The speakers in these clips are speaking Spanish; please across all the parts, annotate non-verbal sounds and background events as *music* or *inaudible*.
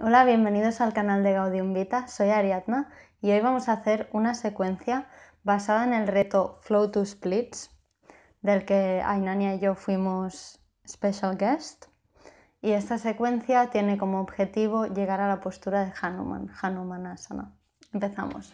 Hola, bienvenidos al canal de Gaudium Vita, soy Ariadna y hoy vamos a hacer una secuencia basada en el reto Flow to Splits, del que Ainania y yo fuimos special guest. Y esta secuencia tiene como objetivo llegar a la postura de Hanuman, Hanuman Asana. Empezamos.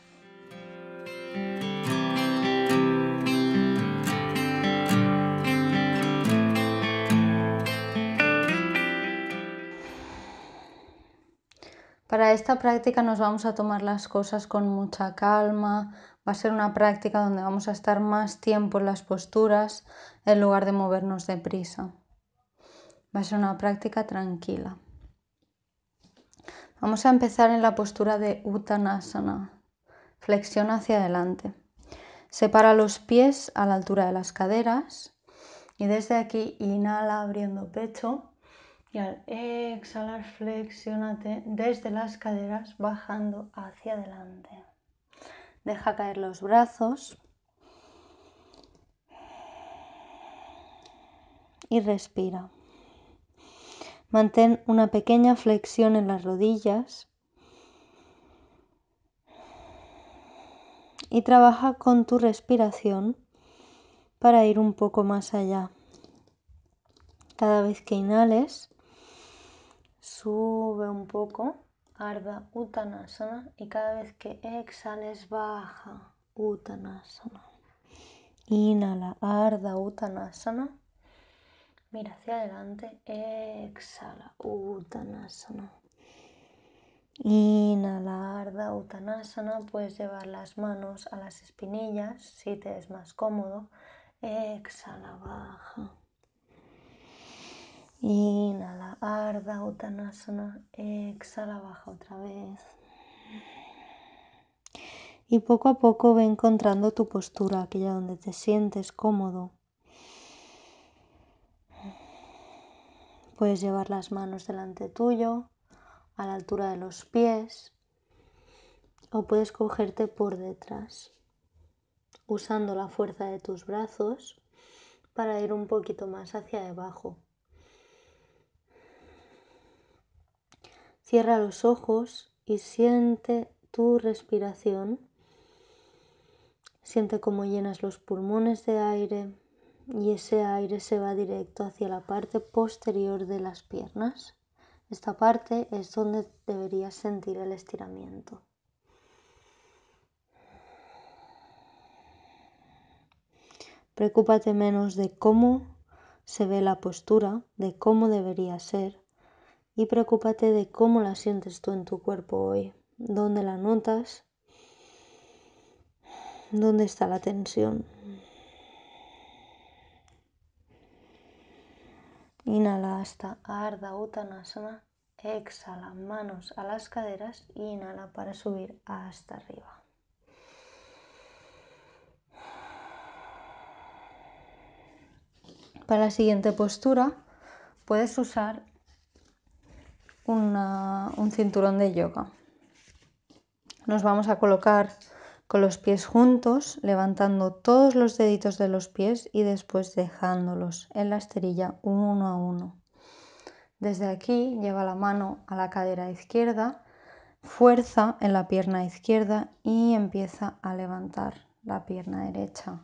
Para esta práctica nos vamos a tomar las cosas con mucha calma, va a ser una práctica donde vamos a estar más tiempo en las posturas en lugar de movernos deprisa. Va a ser una práctica tranquila. Vamos a empezar en la postura de Uttanasana, flexión hacia adelante. Separa los pies a la altura de las caderas y desde aquí inhala abriendo pecho y al exhalar flexionate desde las caderas bajando hacia adelante. Deja caer los brazos y respira. Mantén una pequeña flexión en las rodillas y trabaja con tu respiración para ir un poco más allá. Cada vez que inhales, Sube un poco, Arda utanasana y cada vez que exhales baja Uttanasana. Inhala, Arda utanasana. Mira hacia adelante, exhala Uttanasana. Inhala, Arda utanasana. Puedes llevar las manos a las espinillas si te es más cómodo. Exhala, baja. Inhala, arda utanasana. Exhala, baja otra vez. Y poco a poco ve encontrando tu postura, aquella donde te sientes cómodo. Puedes llevar las manos delante tuyo, a la altura de los pies, o puedes cogerte por detrás, usando la fuerza de tus brazos para ir un poquito más hacia debajo. Cierra los ojos y siente tu respiración. Siente cómo llenas los pulmones de aire y ese aire se va directo hacia la parte posterior de las piernas. Esta parte es donde deberías sentir el estiramiento. Preocúpate menos de cómo se ve la postura, de cómo debería ser, y preocúpate de cómo la sientes tú en tu cuerpo hoy, dónde la notas, dónde está la tensión. Inhala hasta arda Uttanasana. Exhala, manos a las caderas. Inhala para subir hasta arriba. Para la siguiente postura puedes usar un cinturón de yoga. Nos vamos a colocar con los pies juntos, levantando todos los deditos de los pies y después dejándolos en la esterilla uno a uno. Desde aquí lleva la mano a la cadera izquierda, fuerza en la pierna izquierda y empieza a levantar la pierna derecha.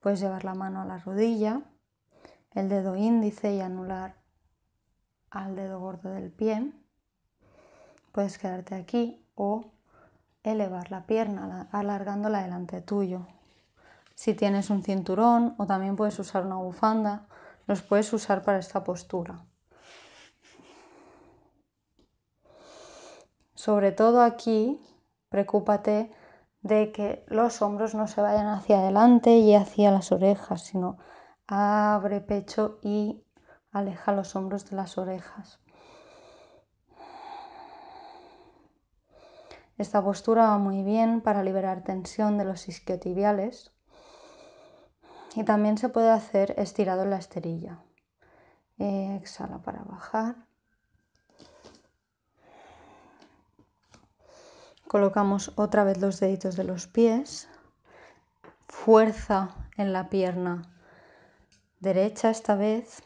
Puedes llevar la mano a la rodilla, el dedo índice y anular al dedo gordo del pie. Puedes quedarte aquí o elevar la pierna alargándola delante tuyo. Si tienes un cinturón o también puedes usar una bufanda, los puedes usar para esta postura. Sobre todo aquí, preocúpate de que los hombros no se vayan hacia adelante y hacia las orejas, sino abre pecho y Aleja los hombros de las orejas. Esta postura va muy bien para liberar tensión de los isquiotibiales y también se puede hacer estirado en la esterilla. Exhala para bajar. Colocamos otra vez los deditos de los pies. Fuerza en la pierna derecha esta vez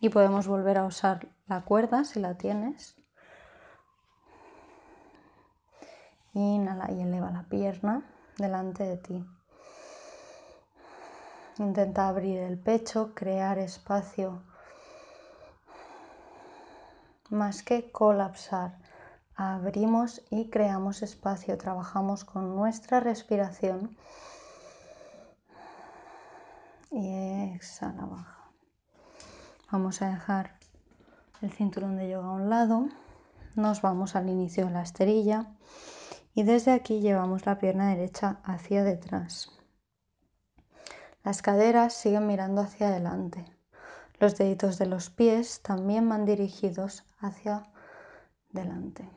y podemos volver a usar la cuerda si la tienes. Inhala y eleva la pierna delante de ti. Intenta abrir el pecho, crear espacio más que colapsar. Abrimos y creamos espacio, trabajamos con nuestra respiración y exhala, baja. Vamos a dejar el cinturón de yoga a un lado, nos vamos al inicio de la esterilla y desde aquí llevamos la pierna derecha hacia detrás. Las caderas siguen mirando hacia adelante. Los deditos de los pies también van dirigidos hacia adelante.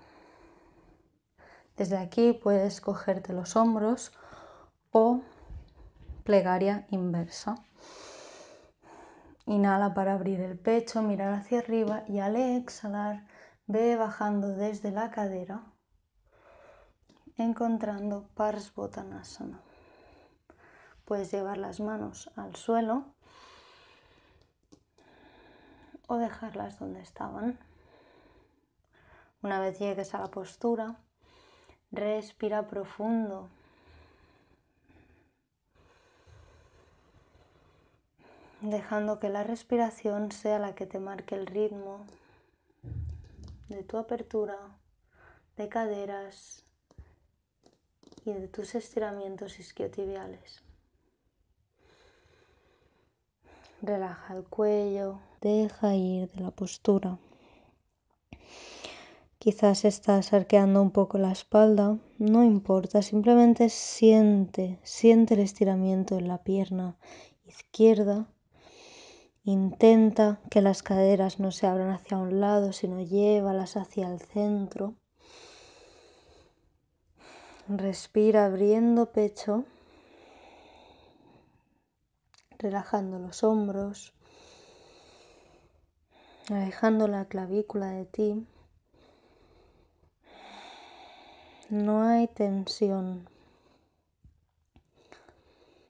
Desde aquí puedes cogerte los hombros o plegaria inversa. Inhala para abrir el pecho, mirar hacia arriba y al exhalar ve bajando desde la cadera, encontrando Parsvottanasana. Puedes llevar las manos al suelo o dejarlas donde estaban. Una vez llegues a la postura, respira profundo dejando que la respiración sea la que te marque el ritmo de tu apertura de caderas y de tus estiramientos isquiotibiales. Relaja el cuello, deja ir de la postura. Quizás estás arqueando un poco la espalda, no importa, simplemente siente, siente el estiramiento en la pierna izquierda Intenta que las caderas no se abran hacia un lado, sino llévalas hacia el centro. Respira abriendo pecho, relajando los hombros, alejando la clavícula de ti. No hay tensión.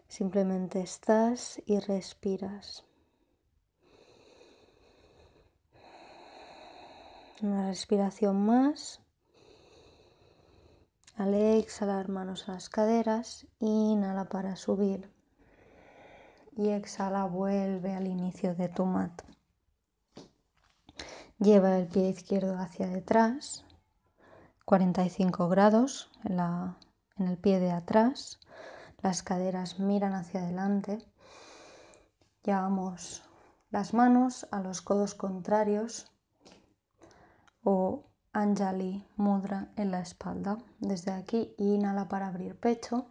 Simplemente estás y respiras. Una respiración más. Al exhalar manos a las caderas, inhala para subir. Y exhala, vuelve al inicio de tu mat. Lleva el pie izquierdo hacia detrás, 45 grados en, en el pie de atrás. Las caderas miran hacia adelante. Llevamos las manos a los codos contrarios o Anjali Mudra en la espalda. Desde aquí inhala para abrir pecho.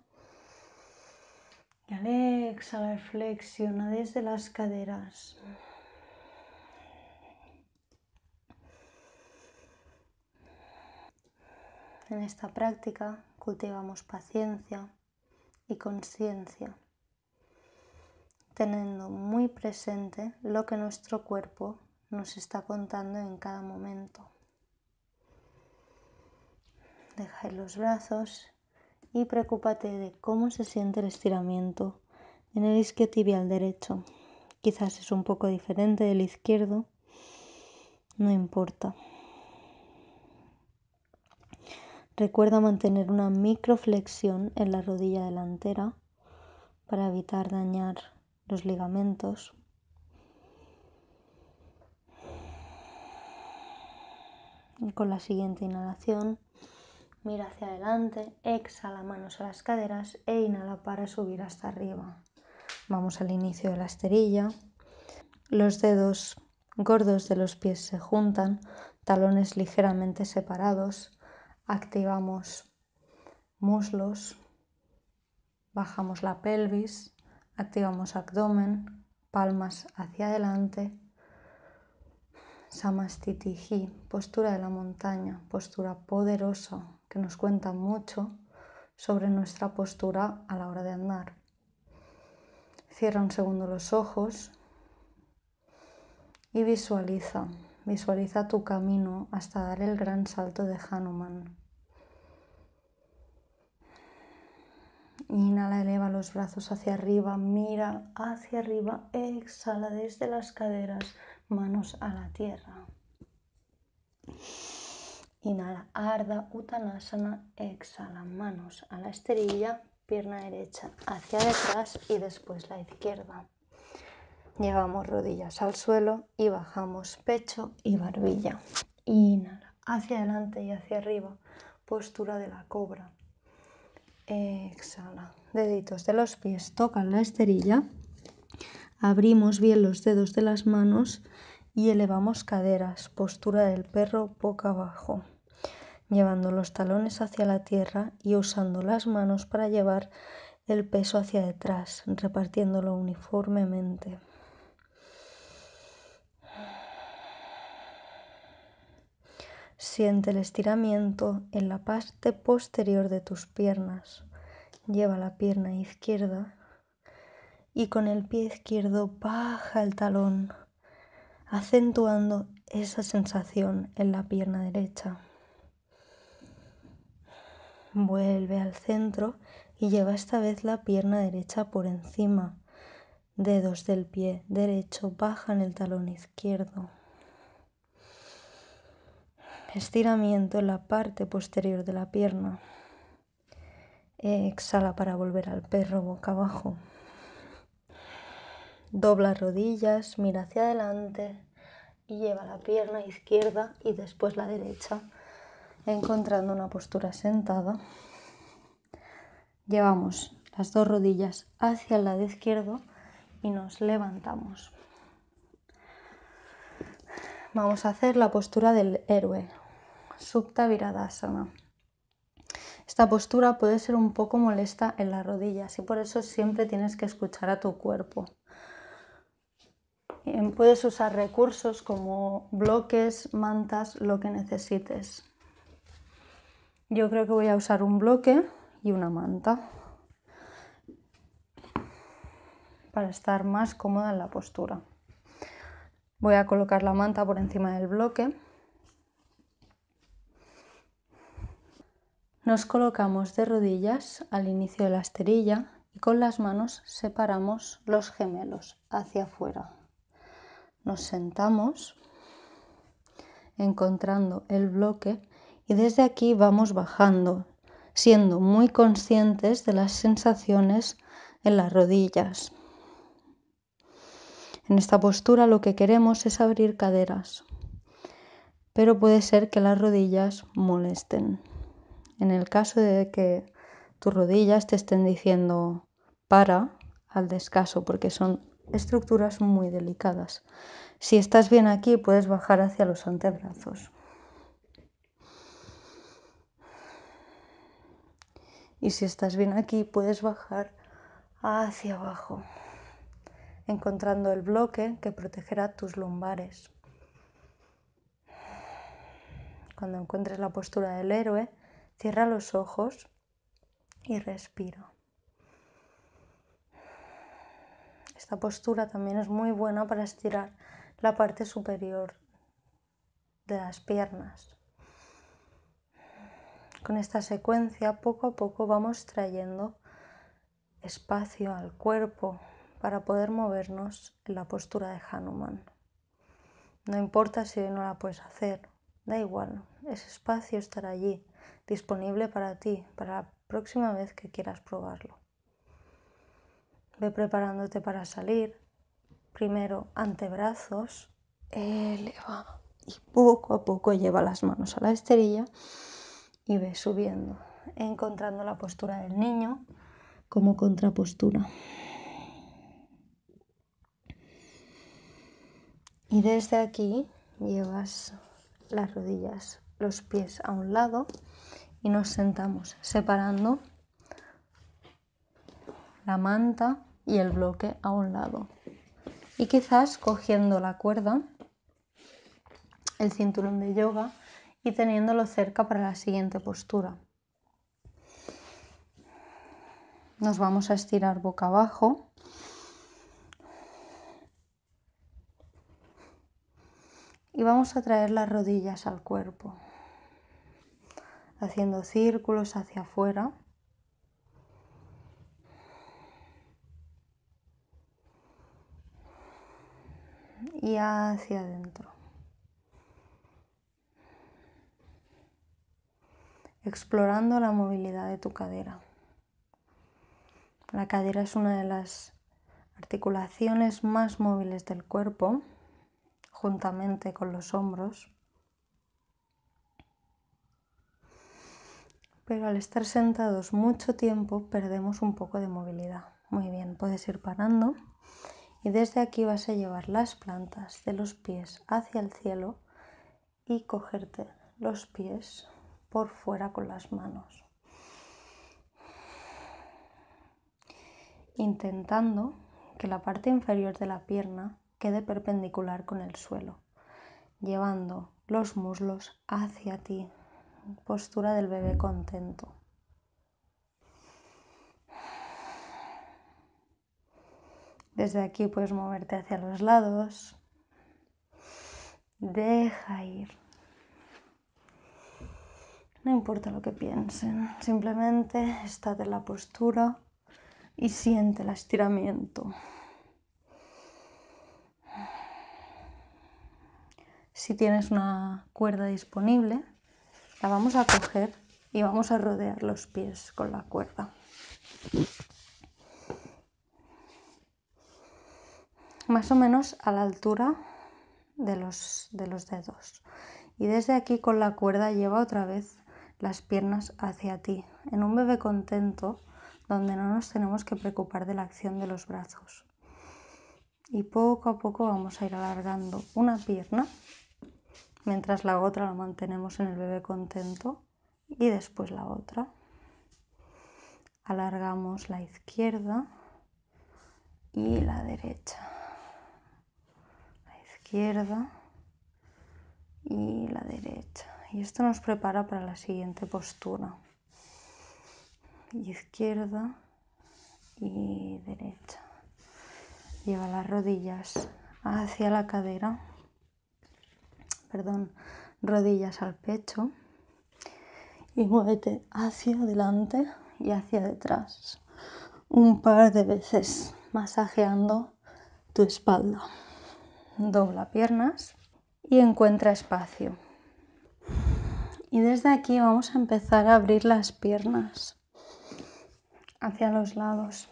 Y al exhalar flexiona desde las caderas. En esta práctica cultivamos paciencia y conciencia, teniendo muy presente lo que nuestro cuerpo nos está contando en cada momento. Deja los brazos y preocúpate de cómo se siente el estiramiento en el isquiotibial derecho. Quizás es un poco diferente del izquierdo, no importa. Recuerda mantener una microflexión en la rodilla delantera para evitar dañar los ligamentos. Y con la siguiente inhalación Mira hacia adelante, exhala manos a las caderas e inhala para subir hasta arriba. Vamos al inicio de la esterilla. Los dedos gordos de los pies se juntan, talones ligeramente separados. Activamos muslos, bajamos la pelvis, activamos abdomen, palmas hacia adelante. Samastitihi, postura de la montaña, postura poderosa, que nos cuenta mucho sobre nuestra postura a la hora de andar. Cierra un segundo los ojos y visualiza, visualiza tu camino hasta dar el gran salto de Hanuman. Inhala, eleva los brazos hacia arriba, mira hacia arriba, exhala desde las caderas, manos a la tierra. Inhala, arda, utanasana, exhala, manos a la esterilla, pierna derecha hacia detrás y después la izquierda. Llevamos rodillas al suelo y bajamos pecho y barbilla. Inhala, hacia adelante y hacia arriba, postura de la cobra. Exhala, deditos de los pies tocan la esterilla. Abrimos bien los dedos de las manos y elevamos caderas, postura del perro boca abajo llevando los talones hacia la tierra y usando las manos para llevar el peso hacia detrás, repartiéndolo uniformemente. Siente el estiramiento en la parte posterior de tus piernas. Lleva la pierna izquierda y con el pie izquierdo baja el talón, acentuando esa sensación en la pierna derecha. Vuelve al centro y lleva esta vez la pierna derecha por encima. Dedos del pie derecho bajan el talón izquierdo. Estiramiento en la parte posterior de la pierna. Exhala para volver al perro boca abajo. Dobla rodillas, mira hacia adelante y lleva la pierna izquierda y después la derecha encontrando una postura sentada, llevamos las dos rodillas hacia el lado izquierdo y nos levantamos. Vamos a hacer la postura del héroe, Subta Viradasana. Esta postura puede ser un poco molesta en las rodillas y por eso siempre tienes que escuchar a tu cuerpo. Eh, puedes usar recursos como bloques, mantas, lo que necesites. Yo creo que voy a usar un bloque y una manta para estar más cómoda en la postura. Voy a colocar la manta por encima del bloque. Nos colocamos de rodillas al inicio de la esterilla y con las manos separamos los gemelos hacia afuera. Nos sentamos encontrando el bloque y desde aquí vamos bajando, siendo muy conscientes de las sensaciones en las rodillas. En esta postura lo que queremos es abrir caderas, pero puede ser que las rodillas molesten. En el caso de que tus rodillas te estén diciendo para al descaso, porque son estructuras muy delicadas. Si estás bien aquí, puedes bajar hacia los antebrazos. Y si estás bien aquí, puedes bajar hacia abajo, encontrando el bloque que protegerá tus lumbares. Cuando encuentres la postura del héroe, cierra los ojos y respira. Esta postura también es muy buena para estirar la parte superior de las piernas con esta secuencia poco a poco vamos trayendo espacio al cuerpo para poder movernos en la postura de Hanuman. No importa si no la puedes hacer, da igual, ese espacio estará allí, disponible para ti, para la próxima vez que quieras probarlo. Ve preparándote para salir. Primero antebrazos, eleva y poco a poco lleva las manos a la esterilla y ve subiendo, encontrando la postura del niño como contrapostura. Y desde aquí llevas las rodillas, los pies a un lado y nos sentamos separando la manta y el bloque a un lado. Y quizás cogiendo la cuerda, el cinturón de yoga y teniéndolo cerca para la siguiente postura. Nos vamos a estirar boca abajo. Y vamos a traer las rodillas al cuerpo, haciendo círculos hacia afuera. y hacia adentro. explorando la movilidad de tu cadera. La cadera es una de las articulaciones más móviles del cuerpo, juntamente con los hombros. Pero al estar sentados mucho tiempo perdemos un poco de movilidad. Muy bien, puedes ir parando y desde aquí vas a llevar las plantas de los pies hacia el cielo y cogerte los pies por fuera con las manos. Intentando que la parte inferior de la pierna quede perpendicular con el suelo, llevando los muslos hacia ti, postura del bebé contento. Desde aquí puedes moverte hacia los lados. Deja ir. No importa lo que piensen, simplemente está en la postura y siente el estiramiento. Si tienes una cuerda disponible, la vamos a coger y vamos a rodear los pies con la cuerda. Más o menos a la altura de los, de los dedos. Y desde aquí con la cuerda lleva otra vez las piernas hacia ti, en un bebé contento donde no nos tenemos que preocupar de la acción de los brazos. Y poco a poco vamos a ir alargando una pierna mientras la otra la mantenemos en el bebé contento y después la otra. Alargamos la izquierda y la derecha. La izquierda y la derecha y esto nos prepara para la siguiente postura. Izquierda y derecha. Lleva las rodillas hacia la cadera, perdón, rodillas al pecho y muévete hacia adelante y hacia detrás un par de veces masajeando tu espalda. Dobla piernas y encuentra espacio. Y desde aquí vamos a empezar a abrir las piernas hacia los lados.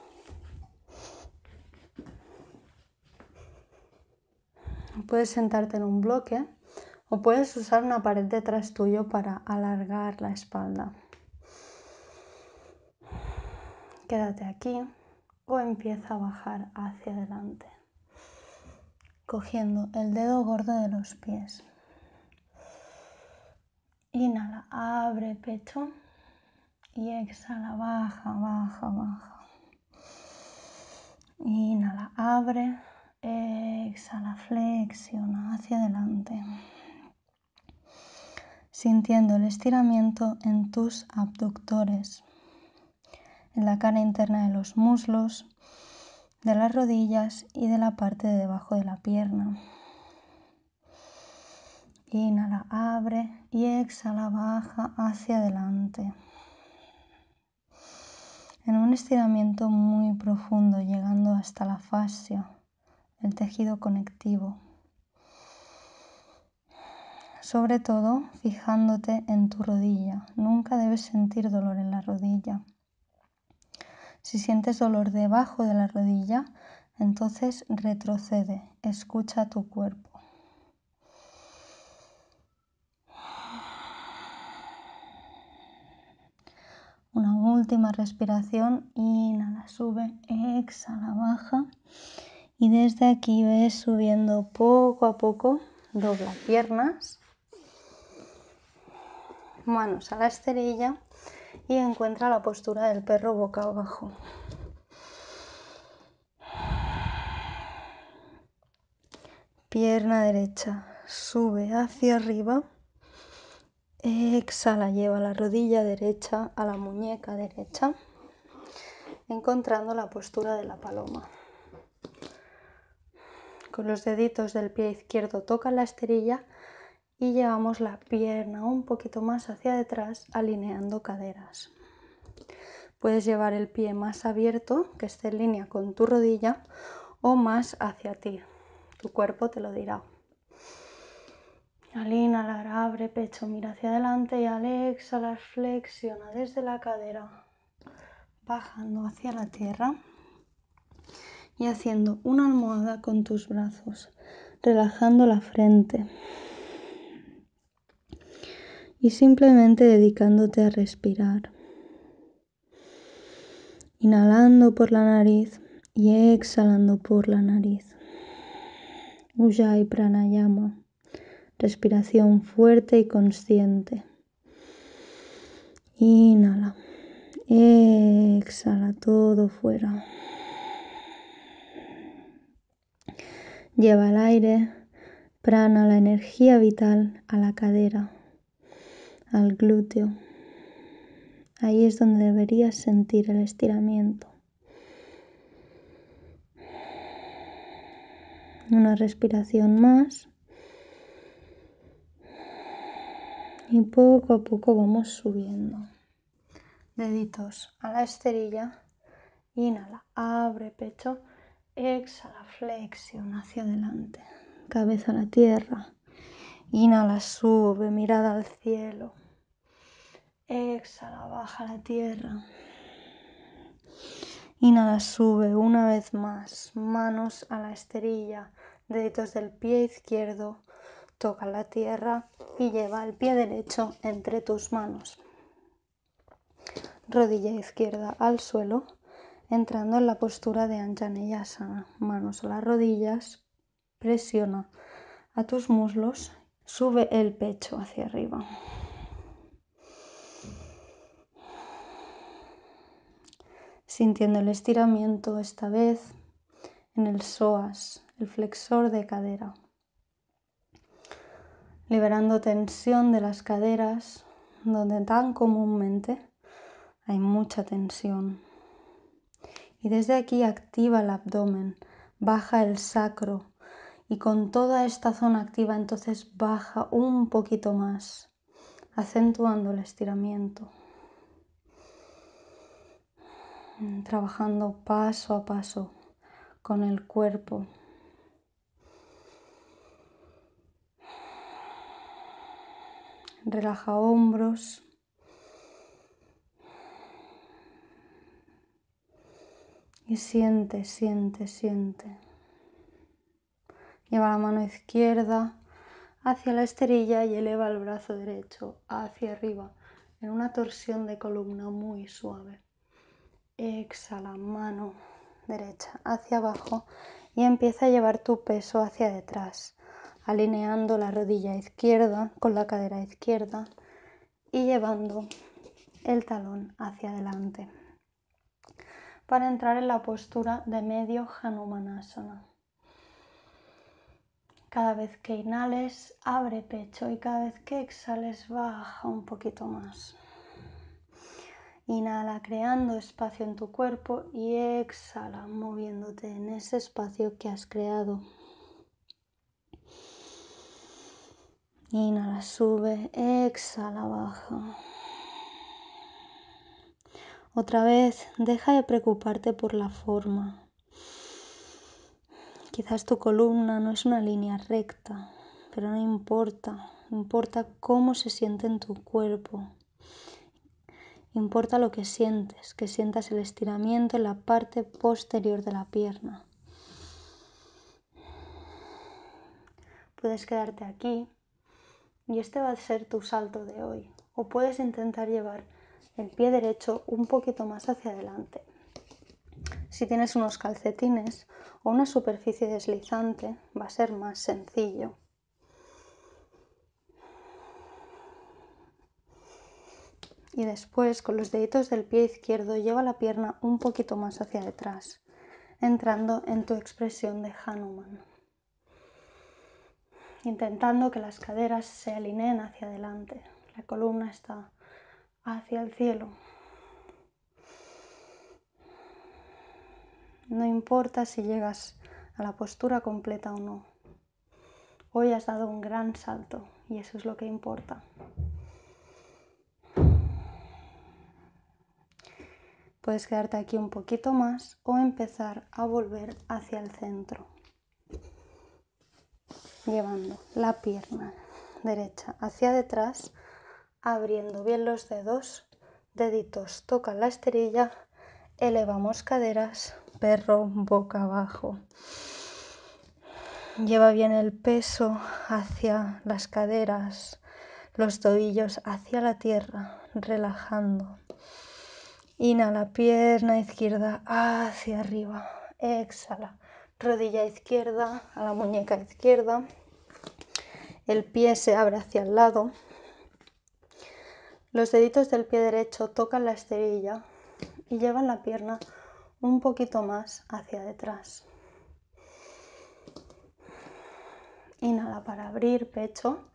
Puedes sentarte en un bloque o puedes usar una pared detrás tuyo para alargar la espalda. Quédate aquí o empieza a bajar hacia adelante, cogiendo el dedo gordo de los pies. Inhala, abre pecho y exhala, baja, baja, baja. Inhala, abre, exhala, flexiona hacia adelante. Sintiendo el estiramiento en tus abductores, en la cara interna de los muslos, de las rodillas y de la parte de debajo de la pierna. Inhala, abre y exhala, baja hacia adelante. En un estiramiento muy profundo, llegando hasta la fascia, el tejido conectivo. Sobre todo, fijándote en tu rodilla. Nunca debes sentir dolor en la rodilla. Si sientes dolor debajo de la rodilla, entonces retrocede, escucha tu cuerpo. última respiración, inhala, sube, exhala, baja. Y desde aquí ves subiendo poco a poco, dobla piernas, manos a la esterilla y encuentra la postura del perro boca abajo. Pierna derecha, sube hacia arriba Exhala, lleva la rodilla derecha a la muñeca derecha, encontrando la postura de la paloma. Con los deditos del pie izquierdo toca la esterilla y llevamos la pierna un poquito más hacia detrás, alineando caderas. Puedes llevar el pie más abierto, que esté en línea con tu rodilla, o más hacia ti. Tu cuerpo te lo dirá. Al inhalar, abre pecho, mira hacia adelante y al exhalar, flexiona desde la cadera, bajando hacia la tierra y haciendo una almohada con tus brazos, relajando la frente y simplemente dedicándote a respirar. Inhalando por la nariz y exhalando por la nariz. Ujjayi Pranayama respiración fuerte y consciente. Inhala. Exhala todo fuera. Lleva el aire, prana, la energía vital a la cadera, al glúteo. Ahí es donde deberías sentir el estiramiento. Una respiración más. y poco a poco vamos subiendo. Deditos a la esterilla, inhala, abre pecho, exhala, flexión hacia adelante, cabeza a la tierra, inhala, sube, mirada al cielo, exhala, baja la tierra. Inhala, sube una vez más, manos a la esterilla, deditos del pie izquierdo, toca la tierra y lleva el pie derecho entre tus manos. Rodilla izquierda al suelo, entrando en la postura de Anjaneyasana. Manos a las rodillas, presiona a tus muslos, sube el pecho hacia arriba. Sintiendo el estiramiento esta vez en el psoas, el flexor de cadera liberando tensión de las caderas, donde tan comúnmente hay mucha tensión. Y desde aquí activa el abdomen, baja el sacro y con toda esta zona activa entonces baja un poquito más, acentuando el estiramiento. Trabajando paso a paso con el cuerpo. relaja hombros. Y siente, siente, siente. Lleva la mano izquierda hacia la esterilla y eleva el brazo derecho hacia arriba en una torsión de columna muy suave. Exhala, mano derecha hacia abajo y empieza a llevar tu peso hacia detrás alineando la rodilla izquierda con la cadera izquierda y llevando el talón hacia adelante para entrar en la postura de medio Hanumanasana. Cada vez que inhales, abre pecho y cada vez que exhales, baja un poquito más. Inhala creando espacio en tu cuerpo y exhala moviéndote en ese espacio que has creado. Inhala, sube, exhala, baja. Otra vez, deja de preocuparte por la forma. Quizás tu columna no es una línea recta, pero no importa. Importa cómo se siente en tu cuerpo. Importa lo que sientes, que sientas el estiramiento en la parte posterior de la pierna. Puedes quedarte aquí y este va a ser tu salto de hoy. O puedes intentar llevar el pie derecho un poquito más hacia adelante. Si tienes unos calcetines o una superficie deslizante, va a ser más sencillo. Y después, con los deditos del pie izquierdo, lleva la pierna un poquito más hacia detrás, entrando en tu expresión de Hanuman intentando que las caderas se alineen hacia adelante. La columna está hacia el cielo. No importa si llegas a la postura completa o no. Hoy has dado un gran salto y eso es lo que importa. Puedes quedarte aquí un poquito más o empezar a volver hacia el centro llevando la pierna derecha hacia detrás, abriendo bien los dedos, deditos tocan la esterilla, elevamos caderas, perro boca abajo. Lleva bien el peso hacia las caderas, los tobillos hacia la tierra, relajando. Inhala pierna izquierda hacia arriba. Exhala rodilla izquierda a la muñeca izquierda. El pie se abre hacia el lado. Los deditos del pie derecho tocan la esterilla y llevan la pierna un poquito más hacia detrás. Inhala para abrir pecho.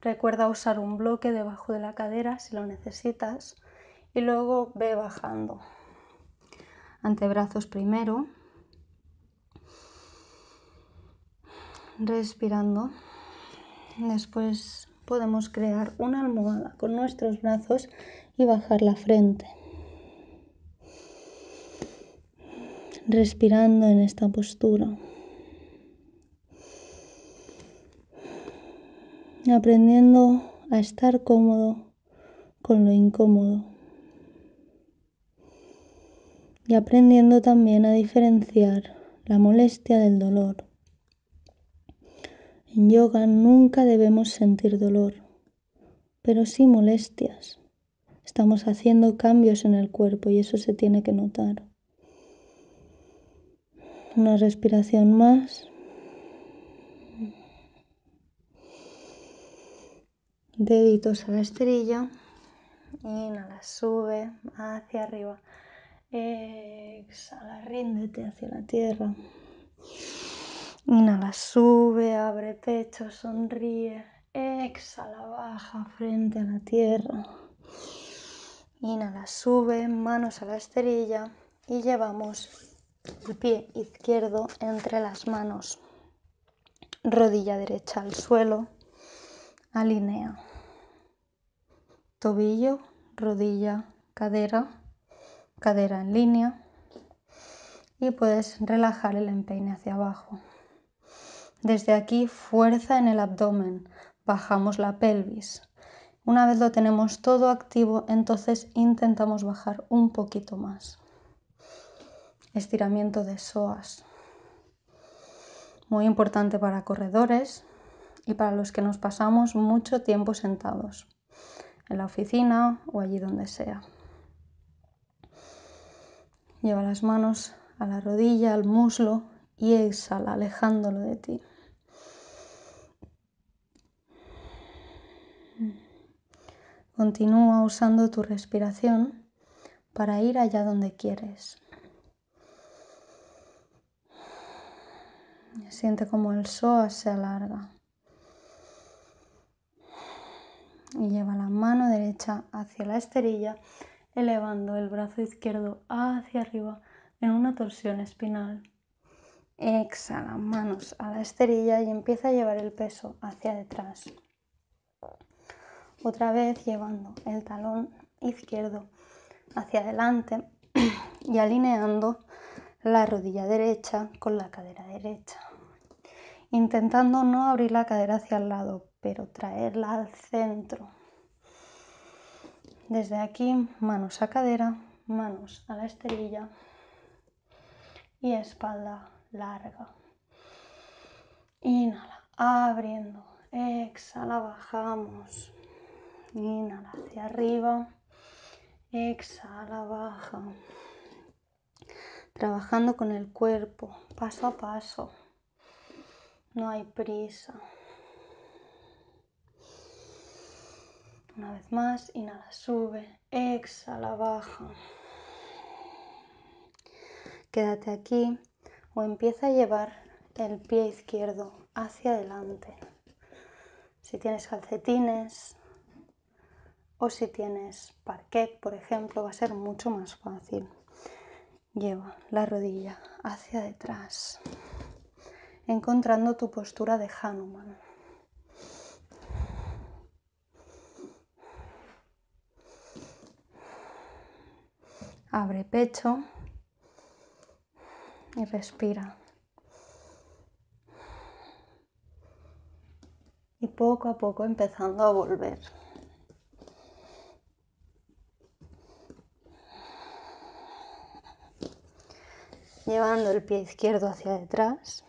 Recuerda usar un bloque debajo de la cadera si lo necesitas y luego ve bajando. Antebrazos primero, respirando. Después podemos crear una almohada con nuestros brazos y bajar la frente. Respirando en esta postura. Aprendiendo a estar cómodo con lo incómodo. Y aprendiendo también a diferenciar la molestia del dolor. En yoga nunca debemos sentir dolor, pero sí molestias. Estamos haciendo cambios en el cuerpo y eso se tiene que notar. Una respiración más. Deditos a la estrella. Inhala, sube hacia arriba. Exhala, ríndete hacia la tierra. Inhala, sube, abre pecho, sonríe. Exhala, baja frente a la tierra. Inhala, sube, manos a la esterilla y llevamos el pie izquierdo entre las manos. Rodilla derecha al suelo. Alinea. Tobillo, rodilla, cadera, cadera en línea. Y puedes relajar el empeine hacia abajo. Desde aquí fuerza en el abdomen, bajamos la pelvis. Una vez lo tenemos todo activo, entonces intentamos bajar un poquito más. Estiramiento de psoas. Muy importante para corredores y para los que nos pasamos mucho tiempo sentados, en la oficina o allí donde sea. Lleva las manos a la rodilla, al muslo y exhala, alejándolo de ti. Continúa usando tu respiración para ir allá donde quieres. Siente como el psoas se alarga. Y lleva la mano derecha hacia la esterilla, elevando el brazo izquierdo hacia arriba en una torsión espinal. Exhala, manos a la esterilla y empieza a llevar el peso hacia detrás. Otra vez llevando el talón izquierdo hacia adelante *clears throat* y alineando la rodilla derecha con la cadera derecha. Intentando no abrir la cadera hacia el lado, pero traerla al centro. Desde aquí, manos a cadera, manos a la esterilla y espalda larga. Inhala, abriendo, exhala, bajamos inhala hacia arriba, exhala, baja. Trabajando con el cuerpo, paso a paso. No hay prisa. Una vez más, inhala, sube, exhala, baja. Quédate aquí o empieza a llevar el pie izquierdo hacia adelante. Si tienes calcetines, o si tienes parquet, por ejemplo, va a ser mucho más fácil. Lleva la rodilla hacia detrás, encontrando tu postura de Hanuman. Abre pecho y respira. Y poco a poco empezando a volver. llevando el pie izquierdo hacia detrás,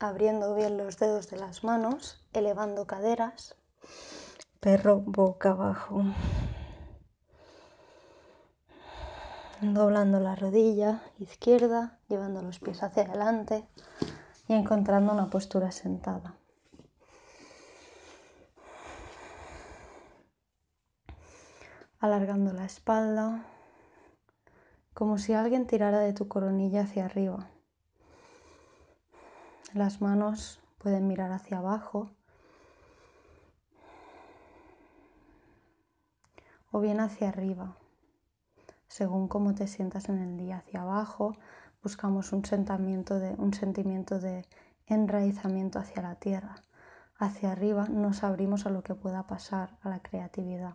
abriendo bien los dedos de las manos, elevando caderas, perro boca abajo, doblando la rodilla izquierda, llevando los pies hacia adelante y encontrando una postura sentada. Alargando la espalda, como si alguien tirara de tu coronilla hacia arriba. Las manos pueden mirar hacia abajo o bien hacia arriba, según cómo te sientas en el día. Hacia abajo buscamos un sentimiento de, un sentimiento de enraizamiento hacia la tierra. Hacia arriba nos abrimos a lo que pueda pasar, a la creatividad.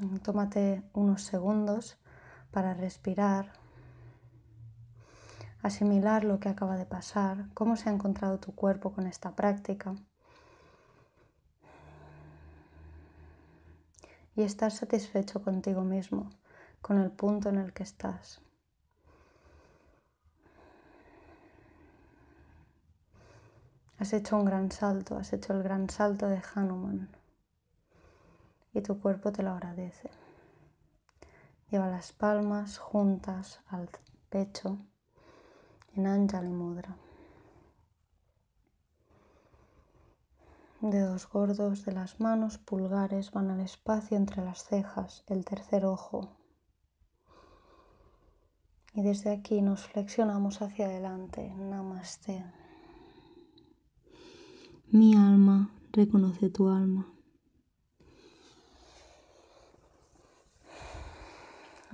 Mm, tómate unos segundos para respirar, asimilar lo que acaba de pasar, cómo se ha encontrado tu cuerpo con esta práctica y estar satisfecho contigo mismo, con el punto en el que estás. Has hecho un gran salto, has hecho el gran salto de Hanuman y tu cuerpo te lo agradece. Lleva las palmas juntas al pecho en Anjali Mudra. Dedos gordos de las manos, pulgares van al espacio entre las cejas, el tercer ojo. Y desde aquí nos flexionamos hacia adelante. Namaste. Mi alma reconoce tu alma.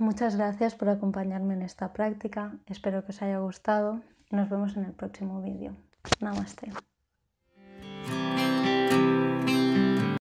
Muchas gracias por acompañarme en esta práctica. Espero que os haya gustado. Nos vemos en el próximo vídeo. Namaste.